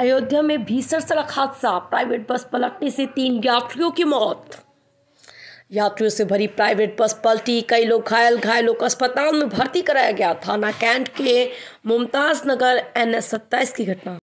अयोध्या में भीषण सड़क हादसा प्राइवेट बस पलटने से तीन यात्रियों की मौत यात्रियों से भरी प्राइवेट बस पलटी कई लोग घायल घायलों को अस्पताल में भर्ती कराया गया थाना कैंट के मुमताज नगर एन एस सत्ताईस की घटना